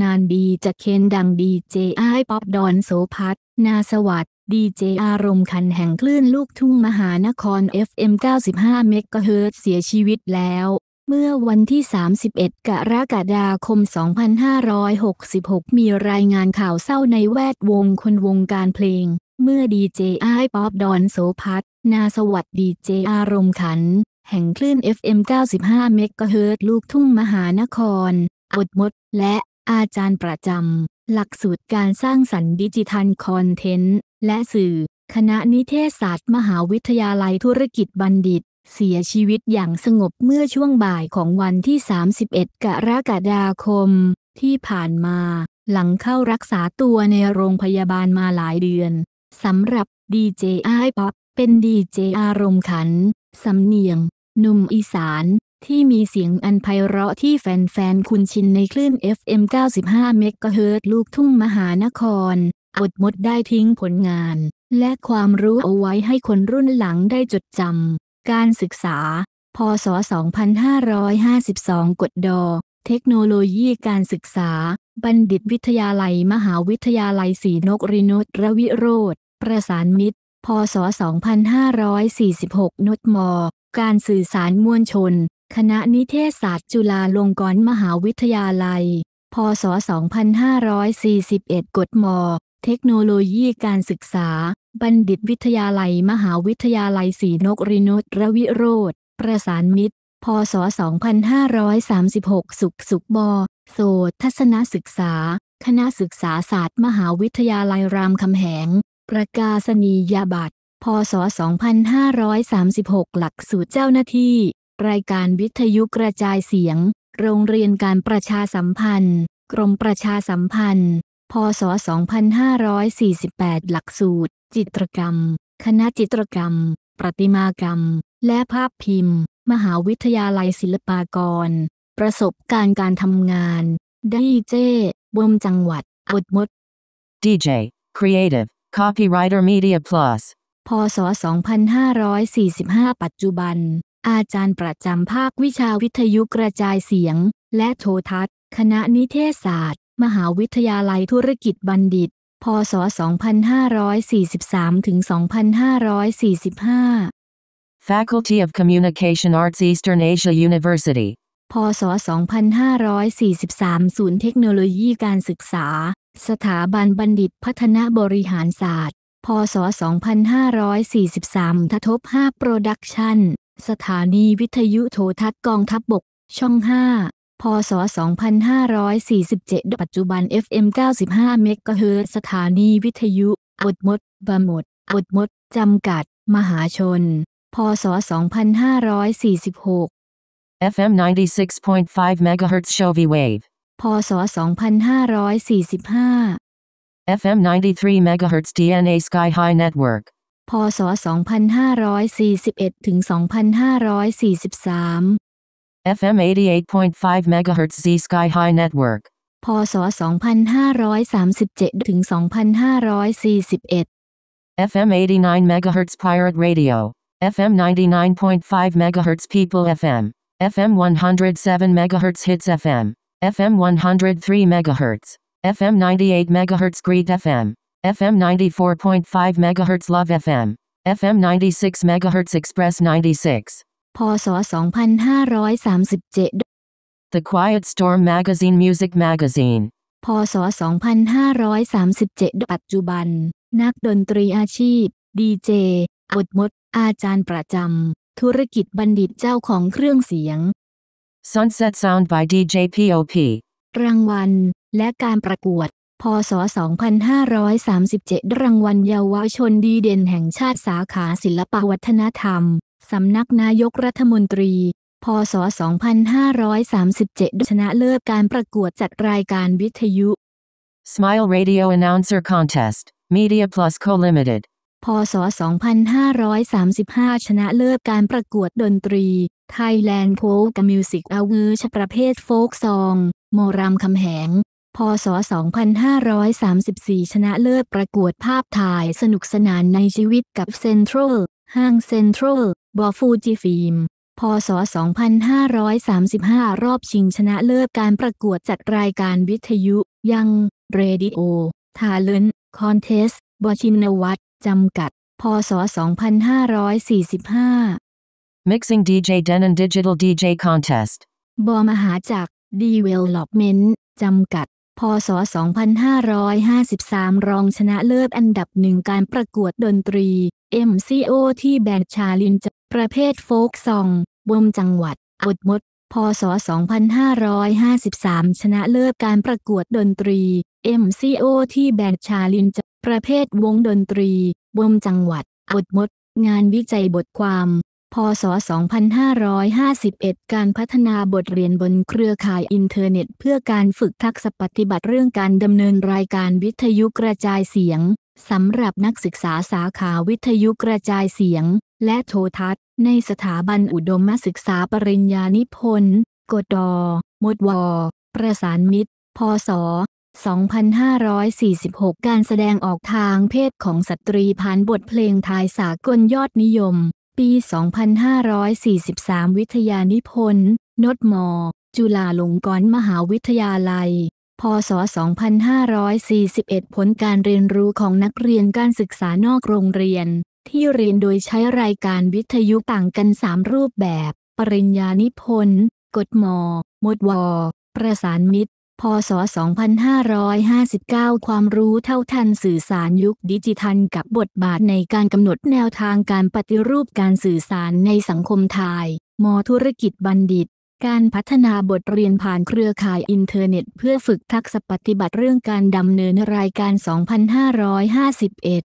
นานดีจะเคนดังดีเจไอป๊อปดอนโสพัฒนาสวัสด์ดีเจอารมณ์ขันแห่งคลื่นลูกทุ่งมหานคร FM 95เมกะเฮิรตเสียชีวิตแล้ว เมื่อวันที่ 31 กรกฎาคม 2566 มีรายงานข่าวเศร้าในแวดวงคนวงการเพลง เมื่อดีเจไอป๊อปดอนโสพัฒนาสวัสด์ดีเจอารมณ์ขันแห่งคลื่น FM 95เมกะเฮิรตลูกทุ่งมหานครอดมดและอาจารย์ประจำหลักสูตรการสร้างสรรค์ดิจิทัลคอนเทนต์ และสื่อ คณะนิเทศศาสตร์มหาวิทยาลัยธุรกิจบัณฑิต เสียชีวิตอย่างสงบเมื่อช่วงบ่ายของวันที่ 31 กรกฎาคม ที่ผ่านมา หลังเข้ารักษาตัวในโรงพยาบาลมาหลายเดือน สำหรับดีเจไอป๊อปเป็นดีเจอารมณ์ขัน สำเนียงหนุ่มอีสานที่มีเสียงอันไพเราะที่แฟนๆ คุณชินในคลื่น FM 95 เมกะเฮิรตลูกทุ่งมหานคร อดมดได้ทิ้งผลงาน และความรู้เอาไว้ให้คนรุ่นหลังได้จดจำการศึกษาพศ 2552 กดดอเทคโนโลยีการศึกษา บัณฑิตวิทยาลัยมหาวิทยาลัยศรีนกรินทตรวิโรธประสานมิตรพศ 2546นดมการสื่อสารมวลชนคณะนิเทศศาสตร์จุฬาลงกรณ์มหาวิทยาลัยพศ2541กฎมเทคโนโลยีการศึกษา บัณฑิตวิทยาลัยมหาวิทยาลัยศรีนกรินุตรวิโรธประสานมิตรพศ2536สุขสุขบอโสทัศนศึกษา คณะศึกษาศาสตร์มหาวิทยาลัยรามคำแหง ประกาศนียบัตร พศ2536หลักสูตรเจ้าหน้าที่รายการวิทยุกระจายเสียง โรงเรียนการประชาสัมพันธ์ กรมประชาสัมพันธ์ พศ 2548 หลักสูตร จิตรกรรม คณะจิตรกรรม ประติมากรรม และภาพพิมพ์ มหาวิทยาลัยศิลปากร ประสบการณ์การทำงานดีเจบมจังหวัด อุดมด DJ Creative Copywriter Media Plus พศ 2545 ปัจจุบันอาจารย์ประจำภาควิชาวิทยุกระจายเสียงและโทรทัศน์ คณะนิเทศศาสตร์ มหาวิทยาลัยธุรกิจบัณฑิตพศ2543ถึง2545 Faculty of Communication Arts Eastern Asia University พศ2543ศูนย์เทคโนโลยีการศึกษา สถาบันบัณฑิตพัฒนาบริหารศาสตร์พศ2543ททบ5 Production สถานีวิทยุโทรทัศน์กองทัพบบก ช่อง 5พศ2547ปัจจุบัน FM 95 เมกะเฮิร์สถานีวิทยุอดมดบะหมดอดมดจำกัด มหาชนพศ2546 FM 96.5 MHz s h o v y Wave พศ2545 FM 93 MHz DNA Sky High Network พศ 2541ถึง2543 FM 88.5 MHz Z Sky High Network พศ 2537ถึง2541 FM 89 MHz Pirate Radio FM 99.5 MHz People FM FM 107 MHz Hits FM FM 103 MHz FM 98 MHz Greet FM FM 94.5 MHz Love FM FM 96 MHz Express 96พศ2537 The Quiet Storm Magazine Music Magazine พศ2537ปัจจุบัน นักดนตรีอาชีพดีเจอดมดอาจารย์ประจำธุรกิจบัณฑิตเจ้าของเครื่องเสียง Sunset Sound by DJ POP รางวัล และการประกวดพศ 2537 รางวัลเยาวชนดีเด่นแห่งชาติสาขาศิลปวัฒนธรรม สำนักนายกรัฐมนตรี พศ 2537 ชนะเลิศการประกวดจัดรายการวิทยุ Smile Radio Announcer Contest Media Plus Co Limited พศ 2535 ชนะเลิศการประกวดดนตรี Thailand Folk Music Awards ประเภทโฟกซองโมรามคำแหงพศ 2534 ชนะเลิศประกวดภาพถ่ายสนุกสนานในชีวิตกับเซ็นทรัล ห้างเซ็นทรัลบอฟูจิฟิล์มพศ 2535 รอบชิงชนะเลิศการประกวดจัดรายการวิทยุยัง เรดิโอ ทาเลนคอนเทสบอชินวัต จำกัด พศ 2545 Mixing DJ Denon Digital DJ Contest บอมหาจากดีเวลลอปเมนต์จำกัดพศ2553 รองชนะเลิศอันดับหนึ่งการประกวดดนตรี MCO ที่แบนชาลินจประเภทโฟกซองบมจังหวัดอดมดพศ 2553 ชนะเลิศการประกวดดนตรี MCO ที่แบนชาลินจประเภทวงดนตรีบมจังหวัดอดมดงานวิจัยบทความพศ 2551 การพัฒนาบทเรียนบนเครือข่ายอินเทอร์เน็ต เพื่อการฝึกทักษะปฏิบัติเรื่องการดำเนินรายการวิทยุกระจายเสียง สำหรับนักศึกษาสาขาวิทยุกระจายเสียง และโทรทัศน์ ในสถาบันอุดมศึกษาปริญญานิพนธ์กดอมดวอประสานมิตร พศ 2546 การแสดงออกทางเพศของสตรีผ่านบทเพลงทายสากลยอดนิยมปี 2543 วิทยานิพนธ์นดมจุฬาลงกรณ์มหาวิทยาลัย พศ 2541 ผลการเรียนรู้ของนักเรียนการศึกษานอกโรงเรียน ที่เรียนโดยใช้รายการวิทยุต่างกัน 3 รูปแบบ ปริญญานิพนธ์กฎมอมดวอ ประสานมิตรพศ 2559 ความรู้เท่าทันสื่อสารยุคดิจิทัลกับบทบาทในการกำหนดแนวทางการปฏิรูปการสื่อสารในสังคมไทยมธุรกิจบัณฑิต การพัฒนาบทเรียนผ่านเครือข่ายอินเทอร์เน็ตเพื่อฝึกทักษะปฏิบัติเรื่องการดำเนินรายการ 2551